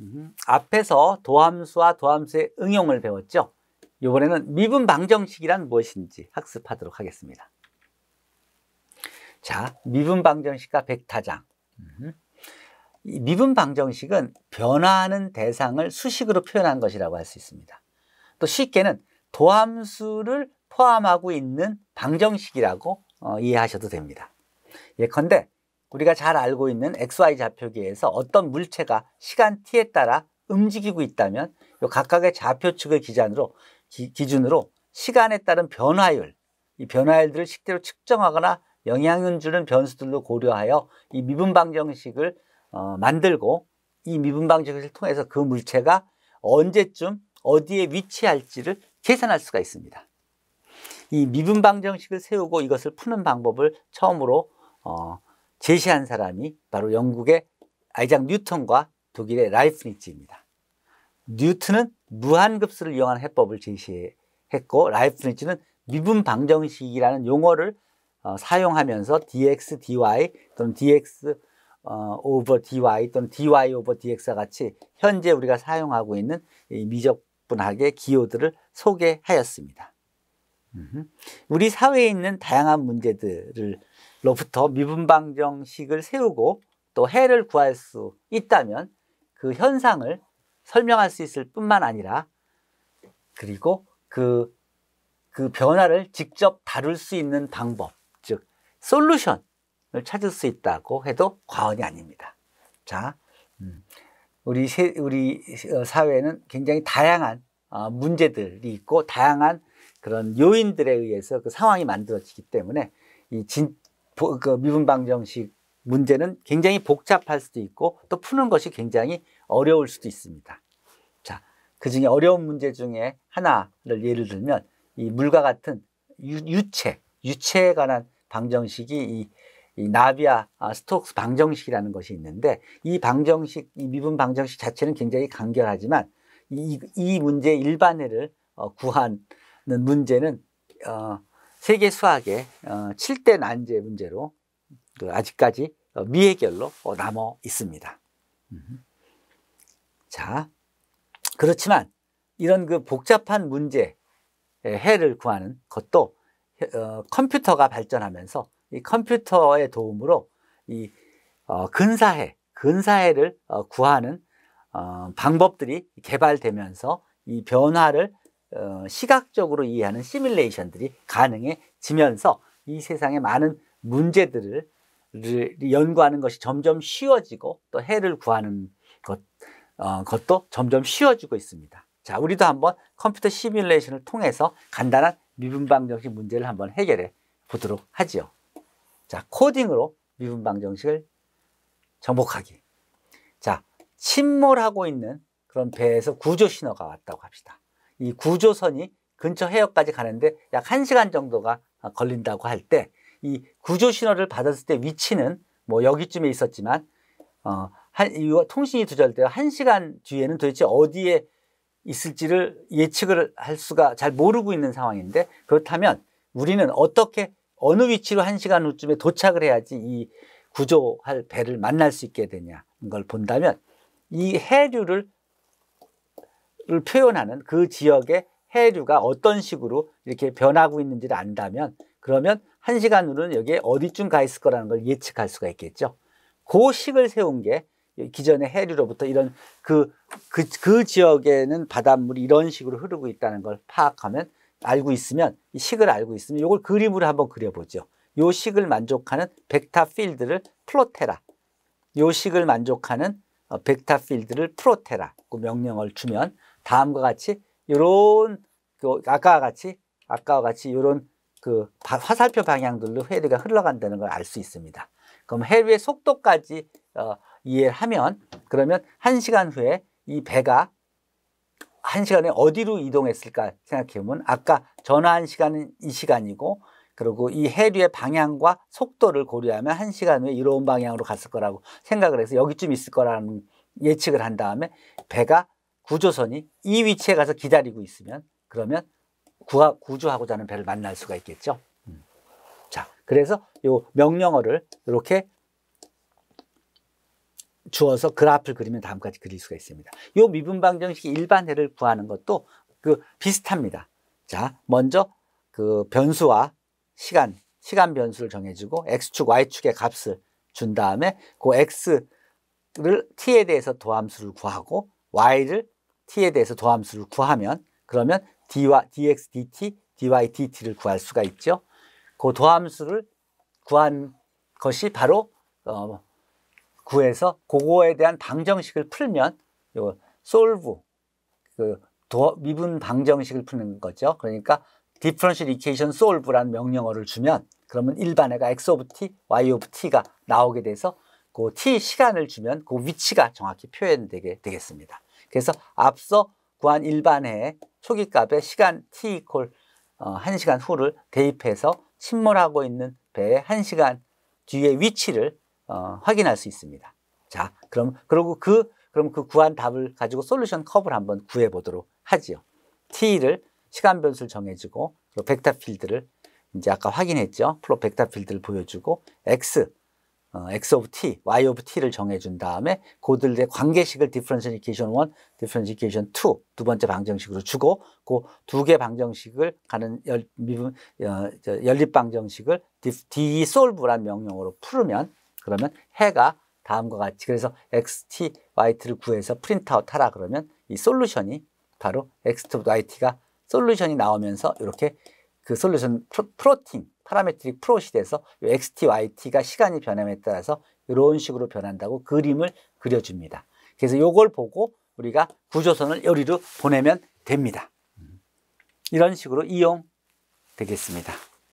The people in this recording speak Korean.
음. 앞에서 도함수와 도함수의 응용을 배웠죠. 이번에는 미분 방정식이란 무엇인지 학습하도록 하겠습니다. 자, 미분 방정식과 백타장. 음, 미분 방정식은 변화하는 대상을 수식으로 표현한 것이라고 할 수 있습니다. 또 쉽게는 도함수를 포함하고 있는 방정식이라고 어, 이해하셔도 됩니다. 예컨대 우리가 잘 알고 있는 XY 좌표기에서 어떤 물체가 시간 t에 따라 움직이고 있다면 요 각각의 좌표 측을 기준으로 기, 기준으로 시간에 따른 변화율 이 변화율들을 식대로 측정하거나 영향을 주는 변수들로 고려하여 이 미분 방정식을 어, 만들고 이 미분 방정식을 통해서 그 물체가 언제쯤 어디에 위치할지를 계산할 수가 있습니다. 이 미분 방정식을 세우고 이것을 푸는 방법을 처음으로 어, 제시한 사람이 바로 영국의 아이작 뉴턴과 독일의 라이프니츠입니다. 뉴턴은 무한급수를 이용한 해법을 제시했고 라이프니츠는 미분 방정식이라는 용어를 어, 사용하면서 dx, dy 또는 dx 어, over dy 또는 dy over dx와 같이 현재 우리가 사용하고 있는 미적분학의 기호들을 소개하였습니다. 우리 사회에 있는 다양한 문제들로부터 미분방정식을 세우고 또 해를 구할 수 있다면 그 현상을 설명할 수 있을 뿐만 아니라 그리고 그, 그 변화를 직접 다룰 수 있는 방법, 즉, 솔루션을 찾을 수 있다고 해도 과언이 아닙니다. 자, 음. 우리, 세, 우리 어, 사회는 굉장히 다양한 어, 문제들이 있고 다양한 그런 요인들에 의해서 그 상황이 만들어지기 때문에 이 진, 보, 그 미분방정식 문제는 굉장히 복잡할 수도 있고 또 푸는 것이 굉장히 어려울 수도 있습니다. 자, 그 중에 어려운 문제 중에 하나를 예를 들면 이 물과 같은 유, 유체 유체에 관한 방정식이 이, 이 나비아 아, 스톡스 방정식이라는 것이 있는데 이 방정식, 이 미분 방정식 자체는 굉장히 간결하지만 이, 이 문제 의 일반해를 어, 구한 문제는 어, 세계 수학의 어, 7대 난제 문제로 그 아직까지 어, 미해결로 어, 남아 있습니다. 자, 그렇지만 이런 그 복잡한 문제 해를 구하는 것도 어, 컴퓨터가 발전하면서 이 컴퓨터의 도움으로 이 어, 근사해, 근사해를 어, 구하는 어, 방법들이 개발되면서 이 변화를 어, 시각적으로 이해하는 시뮬레이션들이 가능해지면서 이 세상의 많은 문제들을 연구하는 것이 점점 쉬워지고 또 해를 구하는 것, 어, 것도 점점 쉬워지고 있습니다. 자, 우리도 한번 컴퓨터 시뮬레이션을 통해서 간단한 미분방정식 문제를 한번 해결해 보도록 하지요. 자, 코딩으로 미분방정식을 정복하기. 자, 침몰하고 있는 그런 배에서 구조 신호가 왔다고 합시다. 이 구조선이 근처 해역까지 가는데 약 1시간 정도가 걸린다고 할 때 이 구조 신호를 받았을 때 위치는 뭐 여기쯤에 있었지만 어, 한, 이 통신이 두절되어 1시간 뒤에는 도대체 어디에 있을지를 예측을 할 수가 잘 모르고 있는 상황인데 그렇다면 우리는 어떻게 어느 위치로 1시간 후쯤에 도착을 해야지 이 구조할 배를 만날 수 있게 되냐는 걸 본다면 이 해류를 지역을 표현하는 그 지역의 해류가 어떤 식으로 이렇게 변하고 있는지를 안다면 그러면 한 시간 후는 여기에 어디쯤 가 있을 거라는 걸 예측할 수가 있겠죠. 그 식을 세운 게 기존의 해류로부터 이런 그, 그, 그 지역에는 바닷물이 이런 식으로 흐르고 있다는 걸 파악하면 알고 있으면 이 식을 알고 있으면 이걸 그림으로 한번 그려보죠. 요 식을 만족하는 벡터 필드를 플롯해라. 요 식을 만족하는 어, 벡터 필드를 프로테라 그 명령을 주면 다음과 같이 요런그 아까와 같이 아까와 같이 요런그 화살표 방향들로 해류가 흘러간다는 걸 알 수 있습니다. 그럼 해류의 속도까지 어, 이해하면 그러면 한시간 후에 이 배가 한시간에 어디로 이동했을까 생각해보면 아까 전화한 시간은 이 시간이고 그리고 이 해류의 방향과 속도를 고려하면 한시간 후에 이런 방향으로 갔을 거라고 생각을 해서 여기쯤 있을 거라는 예측을 한 다음에 배가 구조선이 이 위치에 가서 기다리고 있으면 그러면 구하, 구조하고자 하는 배를 만날 수가 있겠죠. 음. 자, 그래서 요 명령어를 이렇게 주어서 그래프를 그리면 다음까지 그릴 수가 있습니다. 요 미분방정식의 일반해를 구하는 것도 그 비슷합니다. 자, 먼저 그 변수와 시간, 시간 변수를 정해주고 x축, y축의 값을 준 다음에 그 x를 t에 대해서 도함수를 구하고 y를 t에 대해서 도함수를 구하면 그러면 d와 dx dt, dy dt를 구할 수가 있죠. 그 도함수를 구한 것이 바로 어, 구해서 그거에 대한 방정식을 풀면 요 solve 그 도, 미분 방정식을 푸는 거죠. 그러니까 differential equation solve라는 명령어를 주면 그러면 일반에가 x of t, y of t가 나오게 돼서 그 t 시간을 주면 그 위치가 정확히 표현되게 되겠습니다. 그래서 앞서 구한 일반해 초기 값에 시간 t 이퀄 1시간 어, 후를 대입해서 침몰하고 있는 배의 1시간 뒤의 위치를 어, 확인할 수 있습니다. 자, 그럼 그리고 그 그럼 그 구한 답을 가지고 솔루션 컵을 한번 구해 보도록 하지요. t를 시간 변수를 정해주고 벡터 필드를 이제 아까 확인했죠. 플롯 벡터 필드를 보여주고 x 어, x of t, y of t를 정해준 다음에 고들의 관계식을 differentiation 1, differentiation 2, 두 번째 방정식으로 주고 그 두 개 방정식을 가는 열, 미분, 어, 저 연립 방정식을 d solve란 명령으로 풀으면 그러면 해가 다음과 같이 그래서 xt, yt를 구해서 프린트아웃 하라 그러면 이 솔루션이 바로 xt, yt가 솔루션이 나오면서 이렇게 그 솔루션 프로, 프로팅 파라메트릭 프로 시대에서 XT, YT가 시간이 변함에 따라서 이런 식으로 변한다고 그림을 그려줍니다. 그래서 이걸 보고 우리가 구조선을 여리로 보내면 됩니다. 음. 이런 식으로 이용되겠습니다.